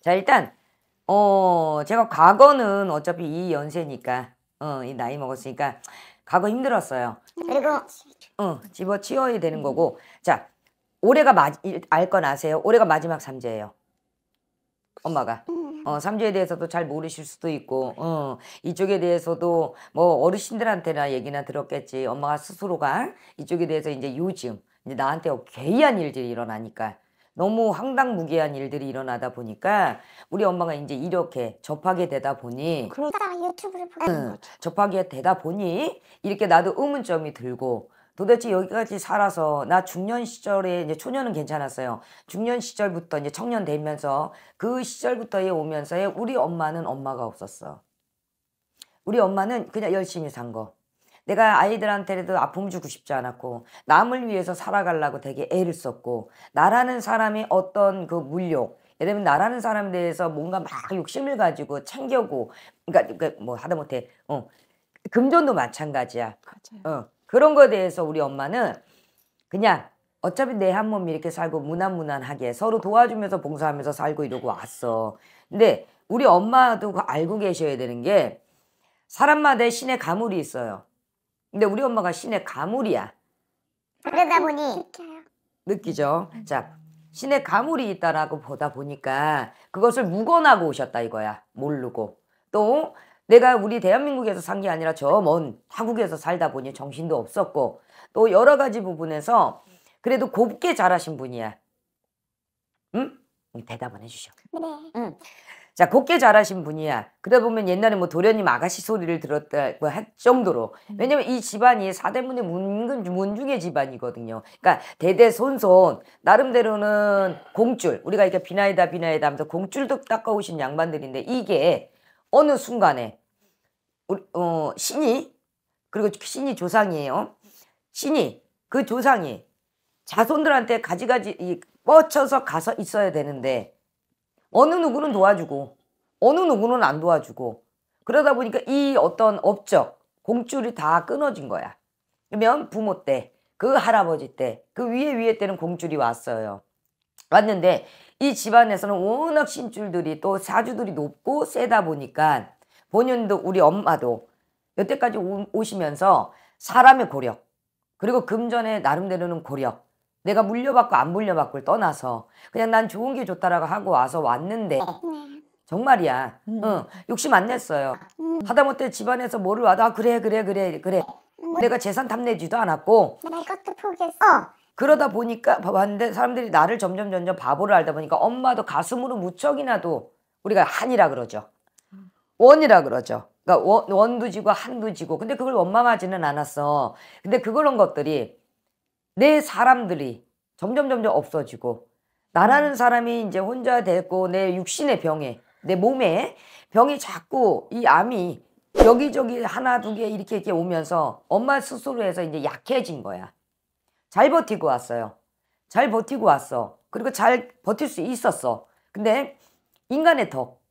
자 일단 어 제가 과거는 어차피 이 연세니까 어이 나이 먹었으니까 과거 힘들었어요. 그리고 음, 어 그렇죠. 집어 치워야 되는 음. 거고 자 올해가 알건 아세요? 올해가 마지막 삼재예요. 엄마가. 어, 음. 삼재에 대해서도 잘 모르실 수도 있고, 어, 이쪽에 대해서도 뭐 어르신들한테나 얘기나 들었겠지. 엄마가 스스로가 이쪽에 대해서 이제 요즘, 이제 나한테 어, 괴이한 일들이 일어나니까. 너무 황당무계한 일들이 일어나다 보니까 우리 엄마가 이제 이렇게 접하게 되다 보니 그러다 그러니까 유튜브를 보는 응, 거죠. 접하게 되다 보니 이렇게 나도 의문점이 들고 도대체 여기까지 살아서 나 중년 시절에 이제 초년은 괜찮았어요. 중년 시절부터 이제 청년 되면서 그 시절부터에 오면서 우리 엄마는 엄마가 없었어. 우리 엄마는 그냥 열심히 산 거. 내가 아이들한테라도 아픔 주고 싶지 않았고 남을 위해서 살아가려고 되게 애를 썼고 나라는 사람이 어떤 그 물욕 예를 들면 나라는 사람에 대해서 뭔가 막 욕심을 가지고 챙겨고 그러니까, 그 뭐 하다못해 어 금전도 마찬가지야 맞아요. 어 그런 거에 대해서 우리 엄마는 그냥 어차피 내 한 몸 이렇게 살고 무난무난하게 서로 도와주면서 봉사하면서 살고 이러고 왔어 근데 우리 엄마도 그 알고 계셔야 되는 게 사람마다 신의 가물이 있어요 근데 우리 엄마가 신의 가물이야. 그러다 보니 느끼죠. 자, 신의 가물이 있다라고 보다 보니까 그것을 묵어나고 오셨다 이거야. 모르고. 또 내가 우리 대한민국에서 산 게 아니라 저 먼 타국에서 살다 보니 정신도 없었고 또 여러 가지 부분에서 그래도 곱게 자라신 분이야. 응? 대답은 해주셔. 네. 응. 자, 곱게 자라신 분이야. 그러다 보면 옛날에 뭐 도련님 아가씨 소리를 들었다 뭐할 정도로. 음. 왜냐면 이 집안이 사대문의 문근 문중의 집안이거든요. 그러니까 대대손손 나름대로는 공줄 우리가 이렇게 비나이다 비나이다 하면서 공줄도 닦아오신 양반들인데 이게 어느 순간에 우리, 어, 신이 그리고 신이 조상이에요. 신이 그 조상이 자손들한테 가지가지 이 뻗쳐서 가서 있어야 되는데 어느 누구는 도와주고 어느 누구는 안 도와주고 그러다 보니까 이 어떤 업적 공줄이 다 끊어진 거야. 그러면 부모 때, 그 할아버지 때, 그 위에 위에 때는 공줄이 왔어요. 왔는데 이 집안에서는 워낙 신줄들이 또 사주들이 높고 세다 보니까 본연도 우리 엄마도 여태까지 오시면서 사람의 고력 그리고 금전의 나름대로는 고력 내가 물려받고 안 물려받고를 떠나서 그냥 난 좋은 게 좋다라고 하고 와서 왔는데 어, 네. 정말이야. 응. 음. 응. 욕심 안 냈어요. 응. 음. 하다못해 집안에서 뭐를 와도 아, 그래 그래 그래 그래. 뭐... 내가 재산 탐내지도 않았고. 나것도 포기했어. 어. 그러다 보니까 봤는데 사람들이 나를 점점 점점 바보를 알다 보니까 엄마도 가슴으로 무척이나도 우리가 한이라 그러죠. 원이라 그러죠. 그러니까 원, 원도 지고 한도 지고. 근데 그걸 원망하지는 않았어. 근데 그런 것들이 내 사람들이 점점 점점 없어지고 나라는 사람이 이제 혼자 됐고내 육신의 병에 내 몸에 병이 자꾸 이 암이 여기저기 하나 두 개 이렇게 이렇게 오면서 엄마 스스로 해서 이제 약해진 거야. 잘 버티고 왔어요. 잘 버티고 왔어. 그리고 잘 버틸 수 있었어. 근데 인간의 덕.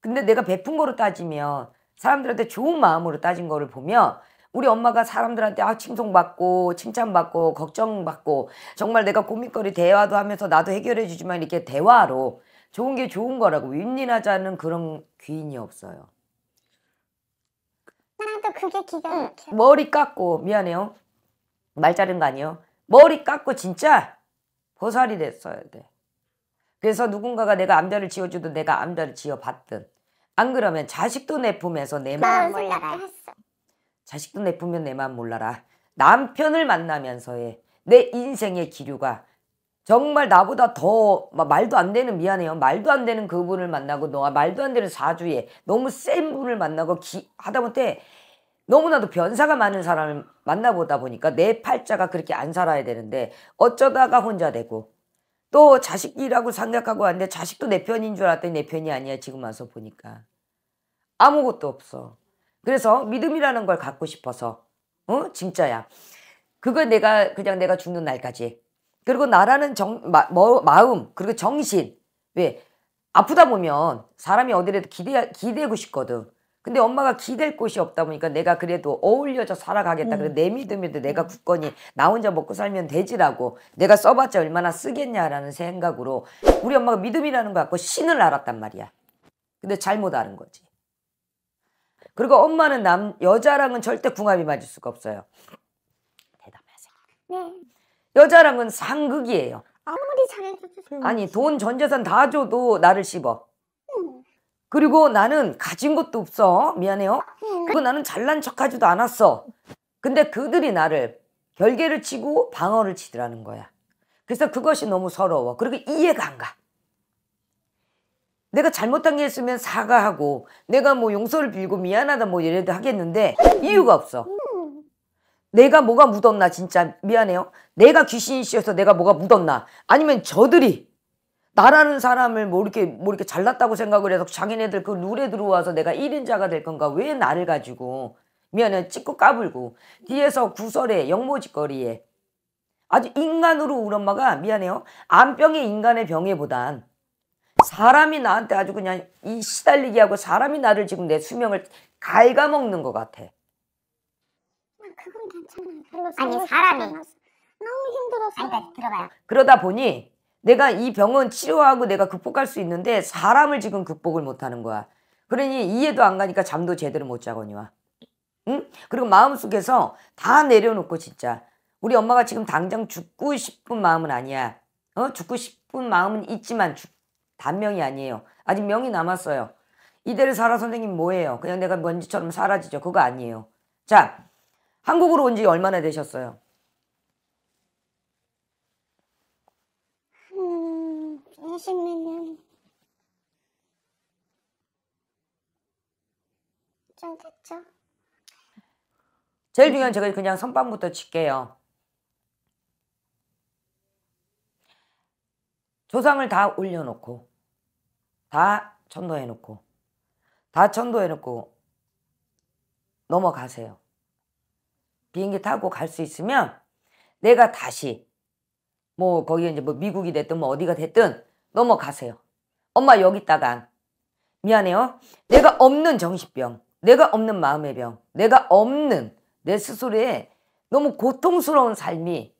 근데 내가 베푼 거로 따지면 사람들한테 좋은 마음으로 따진 거를 보면 우리 엄마가 사람들한테 아 칭송받고 칭찬받고 걱정받고 정말 내가 고민거리 대화도 하면서 나도 해결해 주지만 이렇게 대화로 좋은 게 좋은 거라고 윈윈하자는 그런 귀인이 없어요. 나도 그게 기가 막혀. 머리 깎고 미안해요. 말 자른 거 아니에요. 머리 깎고 진짜 보살이 됐어야 돼. 그래서 누군가가 내가 암자를 지어주든 내가 암자를 지어봤든 안 그러면 자식도 내 품에서 내 마음을 몰라라. 자식도 내쁘면 내만 몰라라. 남편을 만나면서의 내 인생의 기류가 정말 나보다 더 말도 안 되는 미안해요. 말도 안 되는 그분을 만나고 너와 말도 안 되는 사주에 너무 센 분을 만나고 기, 하다못해 너무나도 변사가 많은 사람을 만나보다 보니까 내 팔자가 그렇게 안 살아야 되는데 어쩌다가 혼자 되고 또 자식이라고 생각하고 왔는데 자식도 내 편인 줄 알았더니 내 편이 아니야 지금 와서 보니까 아무것도 없어. 그래서 믿음이라는 걸 갖고 싶어서 어 진짜야. 그거 내가 그냥 내가 죽는 날까지. 그리고 나라는 정 마, 마음 그리고 정신 왜 아프다 보면 사람이 어디라도 기대 기대고 싶거든. 근데 엄마가 기댈 곳이 없다 보니까 내가 그래도 어울려져 살아가겠다. 음. 그래 내 믿음에도 내가 음. 굳건히 나 혼자 먹고 살면 되지라고 내가 써봤자 얼마나 쓰겠냐라는 생각으로 우리 엄마가 믿음이라는 거 갖고 신을 알았단 말이야. 근데 잘못 아는 거지. 그리고 엄마는 남 여자랑은 절대 궁합이 맞을 수가 없어요. 대답하세요. 네. 여자랑은 상극이에요. 아무리 잘해줘도 아니 돈 전재산 다 줘도 나를 씹어. 그리고 나는 가진 것도 없어. 미안해요. 그리고 나는 잘난 척하지도 않았어. 근데 그들이 나를 결계를 치고 방어를 치더라는 거야. 그래서 그것이 너무 서러워. 그리고 이해가 안 가. 내가 잘못한 게 있으면 사과하고 내가 뭐 용서를 빌고 미안하다 뭐 이래도 하겠는데 이유가 없어. 내가 뭐가 묻었나 진짜 미안해요. 내가 귀신이 씌어서 내가 뭐가 묻었나 아니면 저들이 나라는 사람을 뭐 이렇게 뭐 이렇게 잘났다고 생각을 해서 자기네들 그 룰에 들어와서 내가 1인자가 될 건가 왜 나를 가지고 미안해 찍고 까불고 뒤에서 구설에 영모짓거리에 아주 인간으로 우리 엄마가 미안해요 암병이 인간의 병에보단 사람이 나한테 아주 그냥 이시달리기 하고 사람이 나를 지금 내 수명을 갉아먹는 것 같아. 아, 그건 괜찮아요. 아니 사람이 너무 힘들어서. 그러니까 들어봐요. 그러다 보니 내가 이 병은 치료하고 내가 극복할 수 있는데 사람을 지금 극복을 못하는 거야. 그러니 이해도 안 가니까 잠도 제대로 못 자거니와. 응? 그리고 마음속에서 다 내려놓고 진짜 우리 엄마가 지금 당장 죽고 싶은 마음은 아니야. 어? 죽고 싶은 마음은 있지만 죽 단명이 아니에요. 아직 명이 남았어요. 이대로 살아 선생님 뭐예요? 그냥 내가 먼지처럼 사라지죠. 그거 아니에요. 자, 한국으로 온 지 얼마나 되셨어요? 음, 20몇 년. 좀 됐죠. 제일 중요한 제가 그냥 선빵부터 칠게요. 조상을 다 올려놓고 다 천도해놓고 다 천도해놓고 넘어가세요. 비행기 타고 갈 수 있으면 내가 다시 뭐 거기에 이제 뭐 미국이 됐든 뭐 어디가 됐든 넘어가세요. 엄마 여기 있다가 미안해요. 내가 없는 정신병, 내가 없는 마음의 병, 내가 없는 내 스스로의 너무 고통스러운 삶이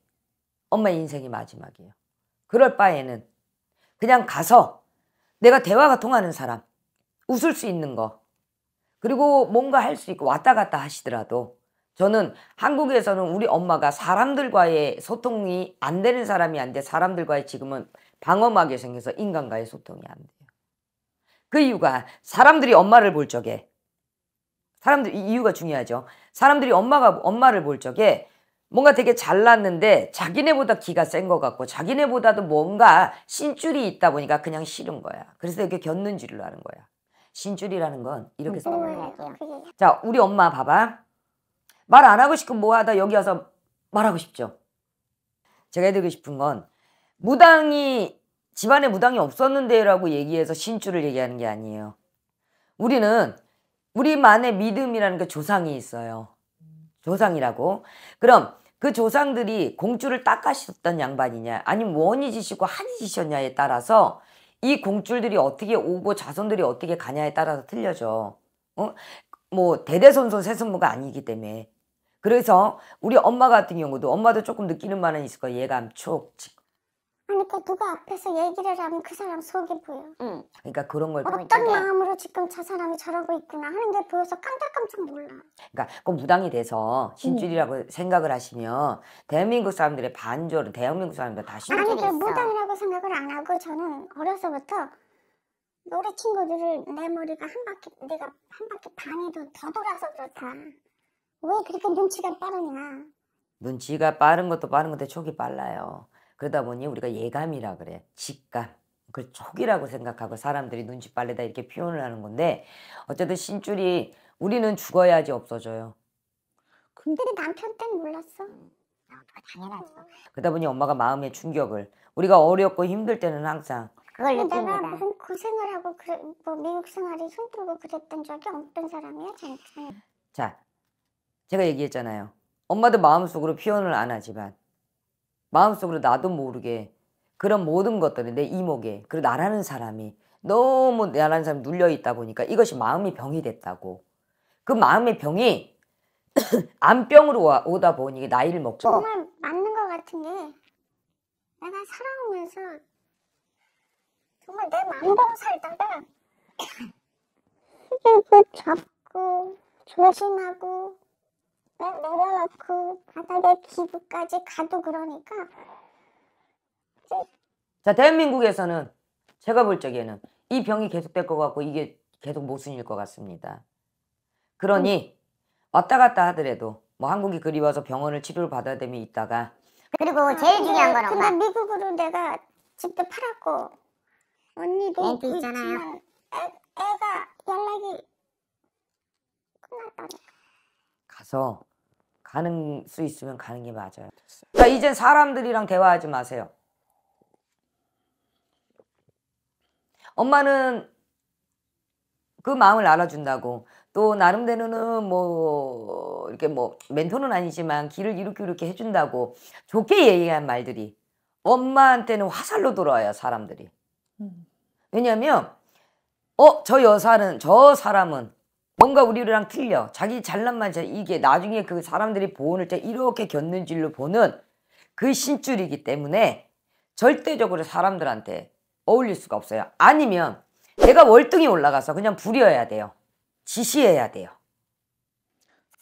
엄마 인생의 마지막이에요. 그럴 바에는 그냥 가서 내가 대화가 통하는 사람, 웃을 수 있는 거, 그리고 뭔가 할 수 있고 왔다 갔다 하시더라도 저는 한국에서는 우리 엄마가 사람들과의 소통이 안 되는 사람이 안 돼. 사람들과의 지금은 방어막이 생겨서 인간과의 소통이 안 돼요. 그 이유가 사람들이 엄마를 볼 적에 사람들 이 이유가 중요하죠. 사람들이 엄마가 엄마를 볼 적에 뭔가 되게 잘났는데 자기네보다 기가 센 것 같고 자기네보다도 뭔가 신줄이 있다 보니까 그냥 싫은 거야. 그래서 이렇게 겪는 줄을 하는 거야. 신줄이라는 건 이렇게 써먹는 거야. 자 우리 엄마 봐봐. 말 안 하고 싶으면 뭐하다 여기 와서 말하고 싶죠. 제가 해드리고 싶은 건 무당이 집안에 무당이 없었는데 라고 얘기해서 신줄을 얘기하는 게 아니에요. 우리는 우리만의 믿음이라는 게 조상이 있어요. 조상이라고. 그럼 그 조상들이 공주를 닦아셨던 양반이냐 아니면 원이지시고 한이지셨냐에 따라서 이 공줄들이 어떻게 오고 자손들이 어떻게 가냐에 따라서 틀려져. 어? 뭐 대대손손 세손모가 아니기 때문에. 그래서 우리 엄마 같은 경우도 엄마도 조금 느끼는 바는 있을 거야. 예감, 촉, 아니 그 누가 앞에서 얘기를 하면 그 사람 속이 보여. 응. 그러니까 그런 걸 어떤 보니 마음으로 지금 저 사람이 저러고 있구나 하는 게 보여서 깜짝깜짝 놀라. 그러니까 그 무당이 돼서 신줄이라고 응. 음. 생각을 하시면 대한민국 사람들의 반절은 대한민국 사람들 다 신줄이 아니 그 무당이라고 생각을 안 하고 저는 어려서부터 노래 친구들을 내 머리가 한 바퀴 내가 한 바퀴 반이도 더 돌아서 그렇다. 왜 그렇게 눈치가 빠르냐? 눈치가 빠른 것도 빠른 건데 촉이 빨라요. 그러다 보니 우리가 예감이라 그래. 직감. 그 촉이라고 생각하고 사람들이 눈치 빨래다 이렇게 표현을 하는 건데 어쨌든 신줄이 우리는 죽어야지 없어져요. 근데 남편 땐 몰랐어. 당연하죠. 그러다 보니 엄마가 마음의 충격을 우리가 어렵고 힘들 때는 항상 그걸 내가 무슨 고생을 하고 그뭐 미국 생활이 힘들고 그랬던 적이 없던 사람이야 저 자, 제가 얘기했잖아요. 엄마도 마음속으로 표현을 안 하지만 마음속으로 나도 모르게 그런 모든 것들이 내 이목에 그리고 나라는 사람이 너무 나라는 사람이 눌려있다 보니까 이것이 마음의 병이 됐다고 그 마음의 병이 암병으로 와, 오다 보니 나이를 먹고 정말 맞는 것 같은 게 내가 살아오면서 정말 내 마음대로 살다가 이게 그 잡고 조심하고 어, 내려놓고 그 바닥에 기부까지 가도 그러니까 자 대한민국에서는 제가 볼 적에는 이 병이 계속될 것 같고 이게 계속 모순일 것 같습니다. 그러니 음. 왔다 갔다 하더라도 뭐 한국이 그리워서 병원을 치료를 받아야 되면 있다가 그리고 아, 제일 중요한 건엄 근데 미국으로 내가 집도 팔았고 언니도 애기 있잖아요. 애, 애가 연락이 끝났다니까. 가서 가는 수 있으면 가는 게 맞아요. 그 이젠 사람들이랑 대화하지 마세요. 엄마는 그 마음을 알아준다고 또 나름대로는 뭐 이렇게 뭐 멘토는 아니지만 길을 이렇게 이렇게 해준다고 좋게 얘기한 말들이 엄마한테는 화살로 돌아와요 사람들이 음. 왜냐면어 저 여사는 저 사람은 뭔가 우리랑 틀려. 자기 잘난만 잘 이게 나중에 그 사람들이 보호를 이렇게 겪는질로 보는 그 신줄이기 때문에 절대적으로 사람들한테 어울릴 수가 없어요. 아니면 내가 월등히 올라가서 그냥 부려야 돼요. 지시해야 돼요.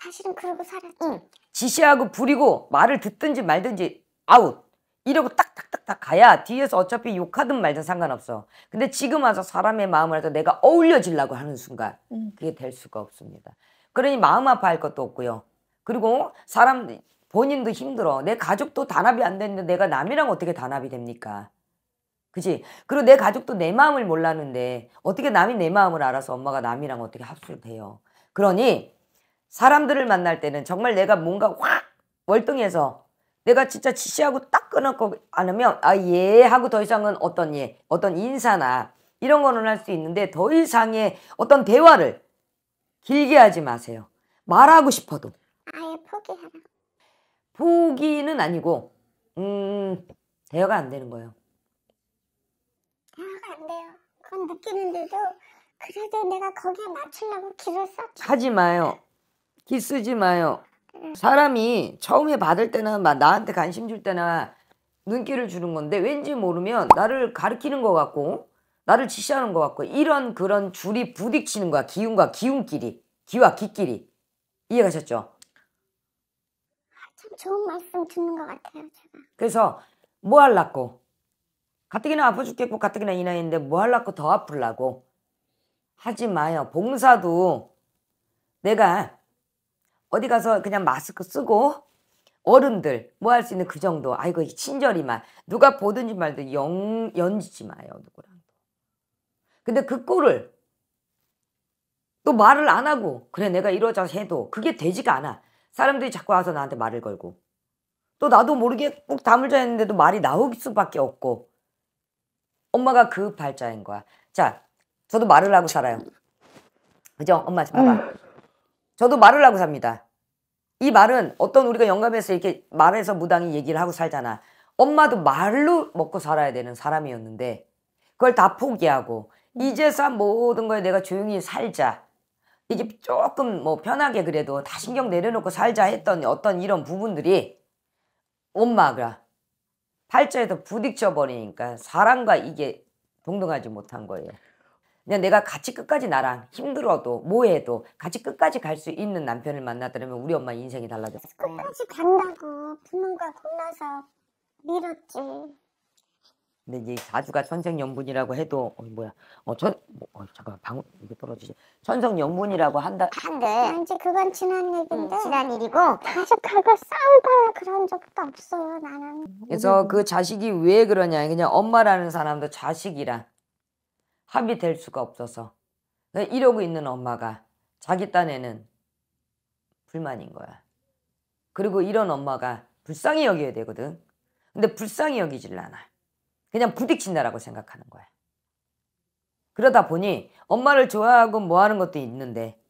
사실은 그러고 살아. 응. 지시하고 부리고 말을 듣든지 말든지 아웃. 이러고 딱 딱딱딱딱 가야 뒤에서 어차피 욕하든 말든 상관없어. 근데 지금 와서 사람의 마음을 해서 내가 어울려지려고 하는 순간 음. 그게 될 수가 없습니다. 그러니 마음 아파할 것도 없고요. 그리고 사람 본인도 힘들어. 내 가족도 단합이 안됐는데 내가 남이랑 어떻게 단합이 됩니까? 그지? 그리고 내 가족도 내 마음을 몰랐는데 어떻게 남이 내 마음을 알아서 엄마가 남이랑 어떻게 합수를 돼요. 그러니 사람들을 만날 때는 정말 내가 뭔가 확 월등해서 내가 진짜 지시하고 딱 끊었고 않으면 아 예 하고 더 이상은 어떤 예 어떤 인사나 이런 거는 할 수 있는데 더 이상의 어떤 대화를 길게 하지 마세요. 말하고 싶어도 아예 포기하라. 포기는 아니고 음 대화가 안 되는 거예요. 대화가 안 돼요. 그건 느끼는데도 그래도 내가 거기에 맞추려고 길를썼지 하지 마요. 기 쓰지 마요. 사람이 처음에 받을 때는 나한테 관심 줄 때나 눈길을 주는 건데 왠지 모르면 나를 가리키는 것 같고 나를 지시하는 것 같고 이런 그런 줄이 부딪히는 거야 기운과 기운끼리 기와 기끼리 이해가셨죠? 참 좋은 말씀 듣는 것 같아요 제가 그래서 뭐 할라고 가뜩이나 아파 죽겠고 가뜩이나 이 나이인데 뭐 할라고 더 아플라고 하지 마요 봉사도 내가 어디 가서 그냥 마스크 쓰고 어른들 뭐 할 수 있는 그 정도 아이고 친절이만 누가 보든지 말든 영, 연지지 마요 누구랑 근데 그 꼴을 또 말을 안 하고 그래 내가 이러자 해도 그게 되지가 않아 사람들이 자꾸 와서 나한테 말을 걸고 또 나도 모르게 꼭 다물자 했는데도 말이 나올 수밖에 없고 엄마가 그 발자인 거야 자 저도 말을 하고 살아요 그죠 엄마 봐봐 음. 저도 말을 하고 삽니다. 이 말은 어떤 우리가 영감에서 이렇게 말해서 무당이 얘기를 하고 살잖아. 엄마도 말로 먹고 살아야 되는 사람이었는데 그걸 다 포기하고 이제서 모든 거에 내가 조용히 살자. 이게 조금 뭐 편하게 그래도 다 신경 내려놓고 살자 했던 어떤 이런 부분들이 엄마가 팔자에서 부딪혀 버리니까 사랑과 이게 동등하지 못한 거예요. 그냥 내가 같이 끝까지 나랑 힘들어도 뭐해도 같이 끝까지 갈 수 있는 남편을 만나더라면 우리 엄마 인생이 달라졌을 끝까지 간다고 부모가 혼나서 밀었지. 근데 이제 자주가 천생연분이라고 해도 어 뭐야 어천 어, 뭐, 어 잠깐 방울 이게 떨어지지 천생연분이라고 한다 한데 아, 이제 그건 지난 얘긴데 기 응, 지난 일이고 아직 그걸 싸우거나 그런 적도 없어요 나는 그래서 그 자식이 왜 그러냐 그냥 엄마라는 사람도 자식이라 합의될 수가 없어서 이러고 있는 엄마가 자기 딴에는 불만인 거야. 그리고 이런 엄마가 불쌍히 여겨야 되거든. 근데 불쌍히 여기질 않아. 그냥 부딪힌다라고 생각하는 거야. 그러다 보니 엄마를 좋아하고 뭐 하는 것도 있는데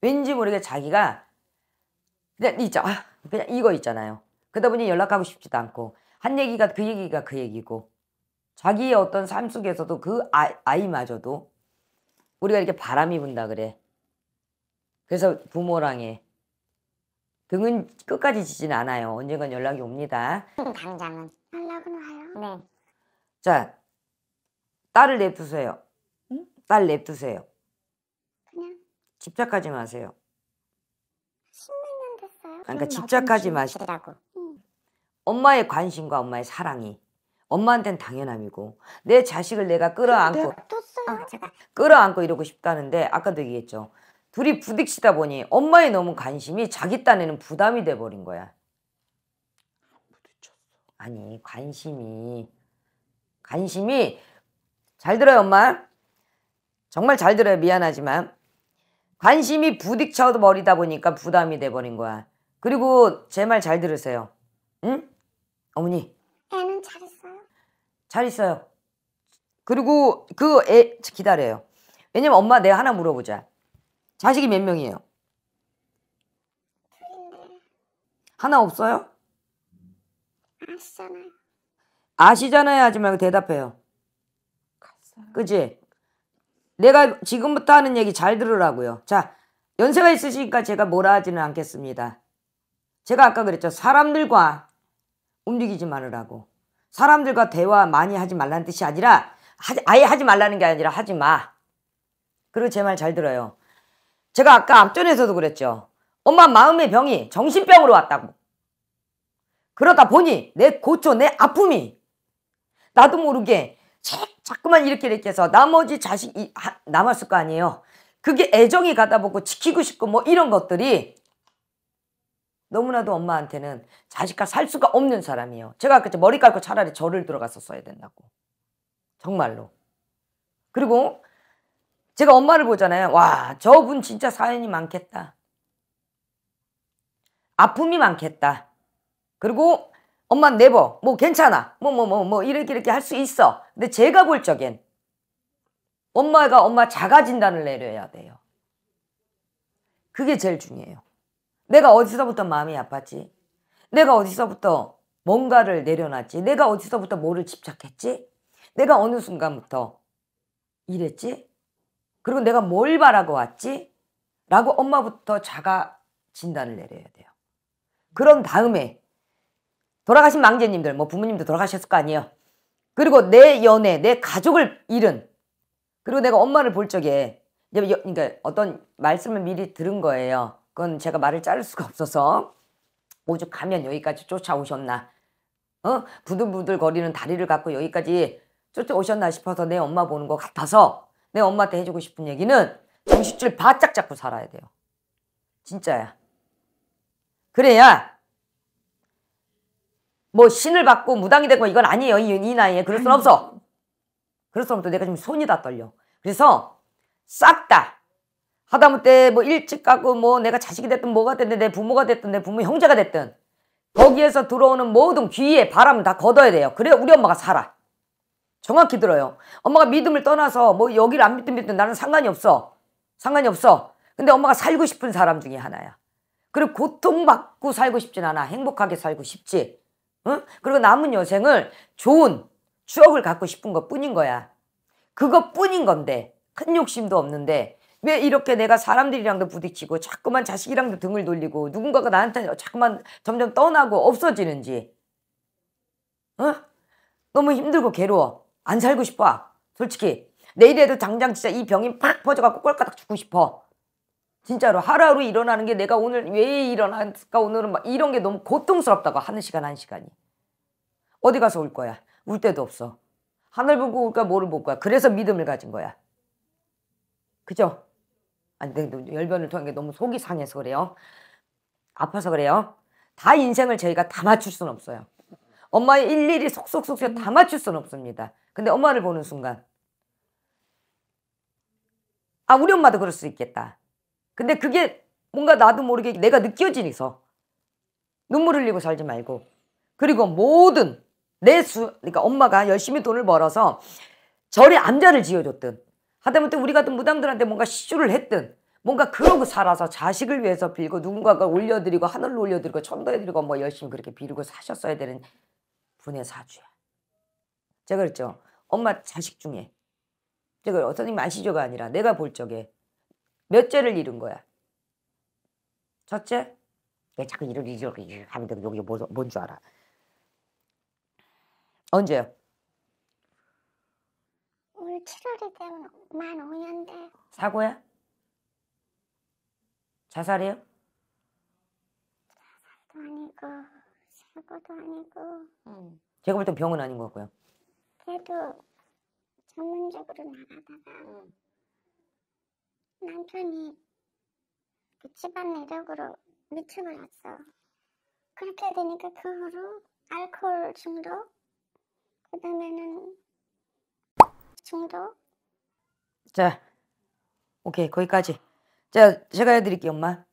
왠지 모르게 자기가 그냥 있자 아, 그냥 이거 있잖아요. 그러다 보니 연락하고 싶지도 않고 한 얘기가 그 얘기가 그 얘기고 자기의 어떤 삶 속에서도 그 아이, 아이마저도 우리가 이렇게 바람이 분다 그래. 그래서 부모랑의 등은 끝까지 지진 않아요. 언젠간 연락이 옵니다. 당장은 연락은 와요. 네. 자, 딸을 냅두세요. 응? 딸 냅두세요. 그냥? 집착하지 마세요. 10년 됐어요. 그러니까 집착하지 마시라고. 응. 엄마의 관심과 엄마의 사랑이 엄마한테는 당연함이고 내 자식을 내가 끌어안고 어, 끌어안고 이러고 싶다는데 아까도 얘기했죠. 둘이 부딪치다 보니 엄마의 너무 관심이 자기 딴에는 부담이 돼버린 거야. 아니 관심이 관심이 잘 들어요 엄마 정말 잘 들어요 미안하지만 관심이 부딪쳐도 버리다 보니까 부담이 돼버린 거야 그리고 제 말 잘 들으세요 응? 어머니 잘 있어요. 그리고 그 애 기다려요. 왜냐면 엄마 내가 하나 물어보자. 자식이 몇 명이에요? 하나 없어요? 아시잖아요. 아시잖아요 하지 말고 대답해요. 그지? 내가 지금부터 하는 얘기 잘 들으라고요. 자, 연세가 있으시니까 제가 뭐라 하지는 않겠습니다. 제가 아까 그랬죠. 사람들과 움직이지 말으라고. 사람들과 대화 많이 하지 말라는 뜻이 아니라 하지, 아예 하지 말라는 게 아니라 하지 마. 그리고 제 말 잘 들어요. 제가 아까 앞전에서도 그랬죠. 엄마 마음의 병이 정신병으로 왔다고. 그러다 보니 내 고초, 내 아픔이 나도 모르게 자꾸만 이렇게 이렇게 해서 나머지 자식이 남았을 거 아니에요. 그게 애정이 가다 보고 지키고 싶고 뭐 이런 것들이 너무나도 엄마한테는 자식과 살 수가 없는 사람이에요. 제가 아까 머리 깎고 차라리 절을 들어갔었어야 된다고. 정말로. 그리고 제가 엄마를 보잖아요. 와, 저분 진짜 사연이 많겠다. 아픔이 많겠다. 그리고 엄마 내버, 뭐 괜찮아. 뭐, 뭐, 뭐, 뭐, 이렇게 이렇게 할 수 있어. 근데 제가 볼 적엔 엄마가 엄마 자가 진단을 내려야 돼요. 그게 제일 중요해요. 내가 어디서부터 마음이 아팠지? 내가 어디서부터 뭔가를 내려놨지? 내가 어디서부터 뭐를 집착했지? 내가 어느 순간부터 이랬지? 그리고 내가 뭘 바라고 왔지? 라고 엄마부터 자가 진단을 내려야 돼요. 그런 다음에 돌아가신 망제님들, 뭐 부모님도 돌아가셨을 거 아니에요. 그리고 내 연애, 내 가족을 잃은 그리고 내가 엄마를 볼 적에 그러니까 어떤 말씀을 미리 들은 거예요. 그건 제가 말을 자를 수가 없어서 오죽하면 여기까지 쫓아오셨나. 어? 부들부들 거리는 다리를 갖고 여기까지 쫓아오셨나 싶어서 내 엄마 보는 것 같아서 내 엄마한테 해주고 싶은 얘기는 정신줄 바짝 잡고 살아야 돼요. 진짜야. 그래야 뭐 신을 받고 무당이 되고 이건 아니에요. 이, 이 나이에. 그럴 순 없어. 그럴 순 없어. 내가 지금 손이 다 떨려. 그래서 싹다 하다못해 뭐 일찍 가고 뭐 내가 자식이 됐든 뭐가 됐든 내 부모가 됐든 내 부모 형제가 됐든 거기에서 들어오는 모든 귀에 바람 다 걷어야 돼요. 그래야 우리 엄마가 살아. 정확히 들어요. 엄마가 믿음을 떠나서 뭐 여기를 안 믿든 믿든 나는 상관이 없어. 상관이 없어. 근데 엄마가 살고 싶은 사람 중에 하나야. 그리고 고통받고 살고 싶진 않아. 행복하게 살고 싶지. 응? 그리고 남은 여생을 좋은 추억을 갖고 싶은 것 뿐인 거야. 그것 뿐인 건데 큰 욕심도 없는데 왜 이렇게 내가 사람들이랑도 부딪히고 자꾸만 자식이랑도 등을 돌리고 누군가가 나한테 자꾸만 점점 떠나고 없어지는지 어? 너무 힘들고 괴로워 안 살고 싶어 솔직히 내일에도 당장 진짜 이 병이 팍 퍼져갖고 꼴까닥 죽고 싶어 진짜로 하루하루 일어나는 게 내가 오늘 왜 일어났을까 오늘은 막 이런 게 너무 고통스럽다고 하는 시간 한 시간이 어디 가서 울 거야 울 데도 없어 하늘 보고 올까 뭐를 볼 거야 그래서 믿음을 가진 거야 그죠? 아니 열변을 통한 게 너무 속이 상해서 그래요. 아파서 그래요. 다 인생을 저희가 다 맞출 수는 없어요. 엄마의 일일이 속속속다 음. 맞출 수는 없습니다. 근데 엄마를 보는 순간 아 우리 엄마도 그럴 수 있겠다. 근데 그게 뭔가 나도 모르게 내가 느껴지니서 눈물 흘리고 살지 말고 그리고 모든 내 수 그러니까 엄마가 열심히 돈을 벌어서 저리 암자를 지어줬든 하다못해 우리가 또 무당들한테 뭔가 시주를 했든 뭔가 그러고 살아서 자식을 위해서 빌고 누군가가 올려드리고 하늘로 올려드리고 천도해드리고 뭐 열심히 그렇게 빌고 사셨어야 되는 분의 사주야. 제가 그랬죠. 엄마 자식 중에 제가 어선님 아시죠가 아니라 내가 볼 적에 몇 죄를 잃은 거야. 첫째, 내가 자꾸 이렇게 이렇게 하면 여기 뭐, 뭔줄 알아? 언제요? 7월이 되면 만 5년 대 사고야? 자살이요? 자살도 아니고 사고도 아니고. 음. 제가 볼 땐 병은 아닌 거고요 그래도 전문적으로 나가다가 음. 남편이 그 집안 내력으로 미쳐을 났어. 그렇게 되니까 그 후로 알코올 중독, 그 다음에는 충동? 자, 오케이 거기까지. 자, 제가 해드릴게요, 엄마.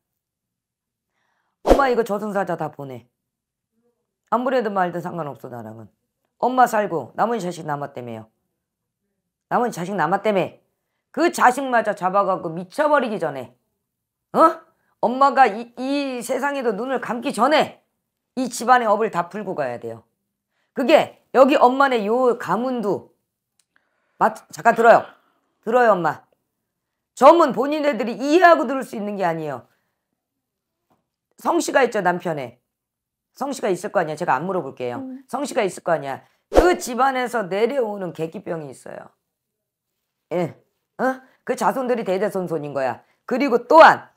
엄마 이거 저승사자 다 보내. 안 보내든 말든 상관없어 나랑은. 엄마 살고 남은 자식 남았다며요. 남은 자식 남았다며. 그 자식마저 잡아갖고 미쳐버리기 전에. 어? 엄마가 이, 이 세상에도 눈을 감기 전에 이 집안의 업을 다 풀고 가야 돼요. 그게 여기 엄마네 요 가문도 마 잠깐 들어요. 들어요, 엄마. 점은 본인애들이 이해하고 들을 수 있는 게 아니에요. 성씨가 있죠, 남편에. 성씨가 있을 거 아니야. 제가 안 물어볼게요. 음. 성씨가 있을 거 아니야. 그 집안에서 내려오는 계기병이 있어요. 예. 어? 그 자손들이 대대손손인 거야. 그리고 또한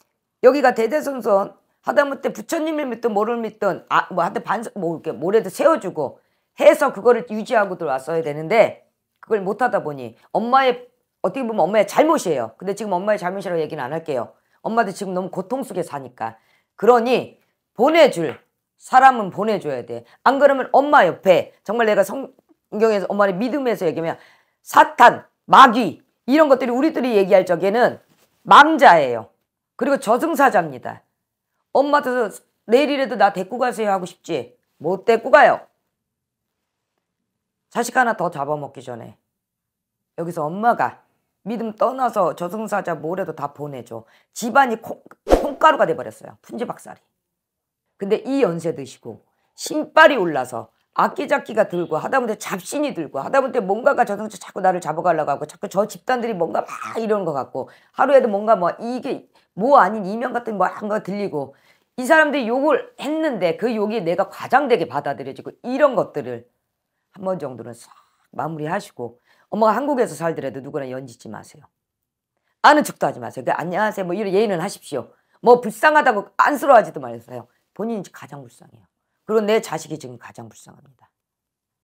여기가 대대손손 하다못해 부처님을 믿든 모를 믿든 아, 뭐한테 반석 뭐 이렇게 모래도 세워주고 해서 그거를 유지하고 들어왔어야 되는데 그걸 못하다 보니 엄마의 어떻게 보면 엄마의 잘못이에요. 근데 지금 엄마의 잘못이라고 얘기는 안 할게요. 엄마도 지금 너무 고통 속에 사니까. 그러니 보내줄 사람은 보내줘야 돼. 안 그러면 엄마 옆에 정말 내가 성경에서 엄마를 믿음에서 얘기하면 사탄, 마귀 이런 것들이 우리들이 얘기할 적에는 망자예요. 그리고 저승사자입니다. 엄마도 내일이라도 나 데리고 가세요 하고 싶지. 못 데리고 가요. 자식 하나 더 잡아먹기 전에 여기서 엄마가 믿음 떠나서 저승사자 모래도다 보내줘. 집안이 콩, 가루가 돼버렸어요. 푼지박살이. 근데 이 연세 드시고 신발이 올라서 악기잡기가 들고 하다못해 잡신이 들고 하다못해 뭔가가 저승사 자꾸 나를 잡아가려고 하고 자꾸 저 집단들이 뭔가 막 이러는 것 같고 하루에도 뭔가 뭐 이게 뭐 아닌 이명 같은 뭐한거 들리고 이 사람들이 욕을 했는데 그 욕이 내가 과장되게 받아들여지고 이런 것들을 한번 정도는 싹 마무리하시고 엄마가 한국에서 살더라도 누구나 연짓지 마세요. 아는 척도 하지 마세요. 그러니까 안녕하세요 뭐 이런 예의는 하십시오. 뭐 불쌍하다고 안쓰러워하지도 마세요. 본인이 가장 불쌍해요. 그리고 내 자식이 지금 가장 불쌍합니다.